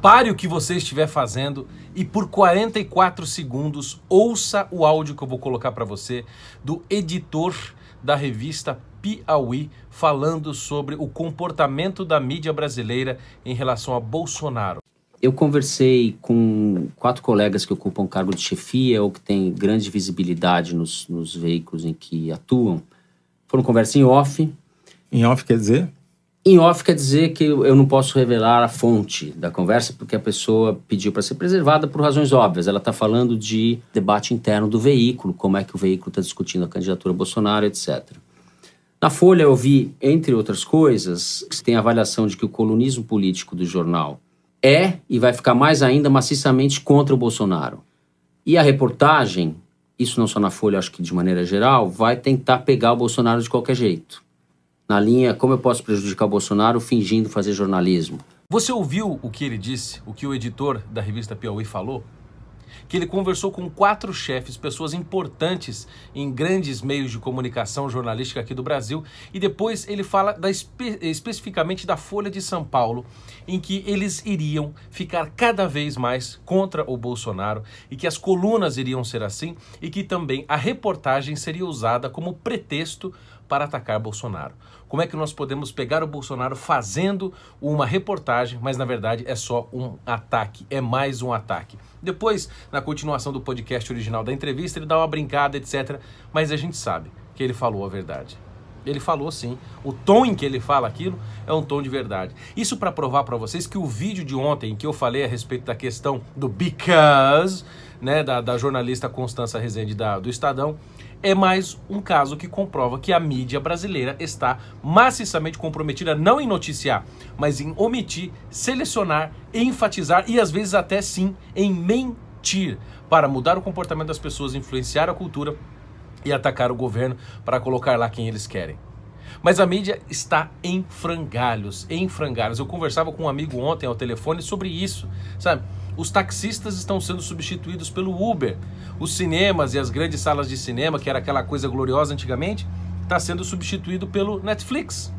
Pare o que você estiver fazendo e por 44 segundos ouça o áudio que eu vou colocar para você do editor da revista Piauí falando sobre o comportamento da mídia brasileira em relação a Bolsonaro. Eu conversei com quatro colegas que ocupam cargo de chefia ou que têm grande visibilidade nos, nos veículos em que atuam. Foram conversas em off. Em off quer dizer? Em off quer dizer que eu não posso revelar a fonte da conversa porque a pessoa pediu para ser preservada por razões óbvias. Ela está falando de debate interno do veículo, como é que o veículo está discutindo a candidatura Bolsonaro, etc. Na Folha eu vi, entre outras coisas, que tem a avaliação de que o colunismo político do jornal é e vai ficar mais ainda maciçamente contra o Bolsonaro. E a reportagem, isso não só na Folha, acho que de maneira geral, vai tentar pegar o Bolsonaro de qualquer jeito na linha como eu posso prejudicar o Bolsonaro fingindo fazer jornalismo. Você ouviu o que ele disse, o que o editor da revista Piauí falou? Que ele conversou com quatro chefes, pessoas importantes em grandes meios de comunicação jornalística aqui do Brasil, e depois ele fala da espe especificamente da Folha de São Paulo, em que eles iriam ficar cada vez mais contra o Bolsonaro e que as colunas iriam ser assim e que também a reportagem seria usada como pretexto para atacar Bolsonaro. Como é que nós podemos pegar o Bolsonaro fazendo uma reportagem, mas na verdade é só um ataque, é mais um ataque. Depois, na continuação do podcast original da entrevista, ele dá uma brincada, etc. Mas a gente sabe que ele falou a verdade. Ele falou sim. O tom em que ele fala aquilo é um tom de verdade. Isso para provar para vocês que o vídeo de ontem que eu falei a respeito da questão do because, né, da, da jornalista Constança Rezende da, do Estadão, é mais um caso que comprova que a mídia brasileira está maciçamente comprometida não em noticiar, mas em omitir, selecionar, enfatizar e às vezes até sim em mentir para mudar o comportamento das pessoas, influenciar a cultura e atacar o governo para colocar lá quem eles querem. Mas a mídia está em frangalhos, em frangalhos. Eu conversava com um amigo ontem ao telefone sobre isso, sabe? Os taxistas estão sendo substituídos pelo Uber. Os cinemas e as grandes salas de cinema, que era aquela coisa gloriosa antigamente, está sendo substituído pelo Netflix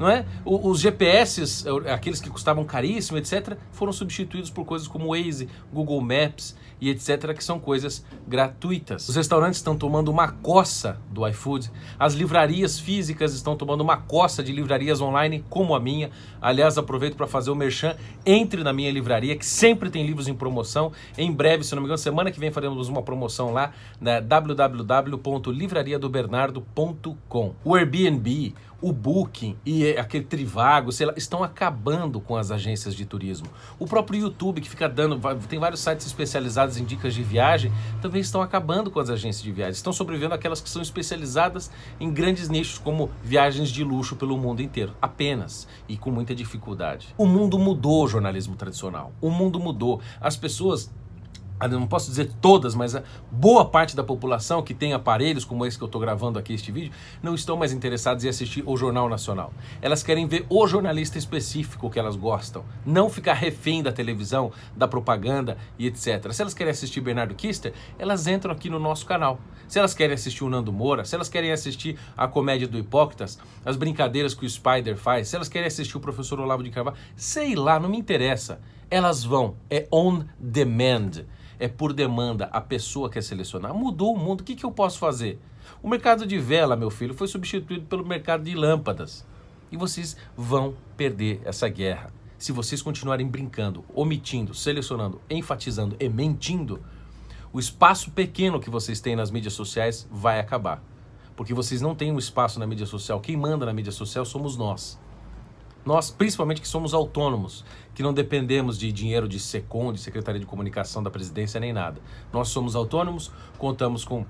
não é? os GPS, é, aqueles que custavam caríssimo, etc., foram substituídos por coisas como Waze, Google Maps e etc., que são coisas gratuitas. Os restaurantes estão tomando uma coça do iFood, as livrarias físicas estão tomando uma coça de livrarias online como a minha. Aliás, aproveito para fazer o merchan, entre na minha livraria, que sempre tem livros em promoção. Em breve, se não me engano, semana que vem faremos uma promoção lá na né? www.livrariadobernardo.com. O Airbnb, o Booking e é aquele Trivago, sei lá, estão acabando com as agências de turismo. O próprio YouTube, que fica dando, tem vários sites especializados em dicas de viagem, também estão acabando com as agências de viagem. Estão sobrevivendo aquelas que são especializadas em grandes nichos, como viagens de luxo pelo mundo inteiro, apenas e com muita dificuldade. O mundo mudou o jornalismo tradicional. O mundo mudou. As pessoas ah, não posso dizer todas, mas a ah, boa parte da população que tem aparelhos como esse que eu estou gravando aqui este vídeo, não estão mais interessados em assistir o Jornal Nacional. Elas querem ver o jornalista específico que elas gostam, não ficar refém da televisão, da propaganda e etc. Se elas querem assistir Bernardo Kister, elas entram aqui no nosso canal. Se elas querem assistir o Nando Moura, se elas querem assistir a comédia do Hipócritas, as brincadeiras que o Spider faz, se elas querem assistir o professor Olavo de Carvalho, sei lá, não me interessa. Elas vão, é on demand é por demanda, a pessoa quer selecionar. Mudou o mundo, o que, que eu posso fazer? O mercado de vela, meu filho, foi substituído pelo mercado de lâmpadas. E vocês vão perder essa guerra. Se vocês continuarem brincando, omitindo, selecionando, enfatizando e mentindo, o espaço pequeno que vocês têm nas mídias sociais vai acabar. Porque vocês não têm um espaço na mídia social. Quem manda na mídia social somos nós nós principalmente que somos autônomos, que não dependemos de dinheiro de SECOM, de Secretaria de Comunicação da Presidência, nem nada. Nós somos autônomos, contamos com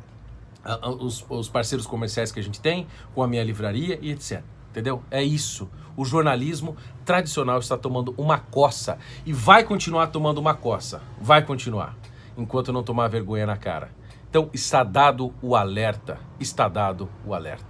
ah, ah, os, os parceiros comerciais que a gente tem, com a minha livraria e etc. Entendeu? É isso. O jornalismo tradicional está tomando uma coça e vai continuar tomando uma coça. Vai continuar. Enquanto não tomar vergonha na cara. Então está dado o alerta. Está dado o alerta.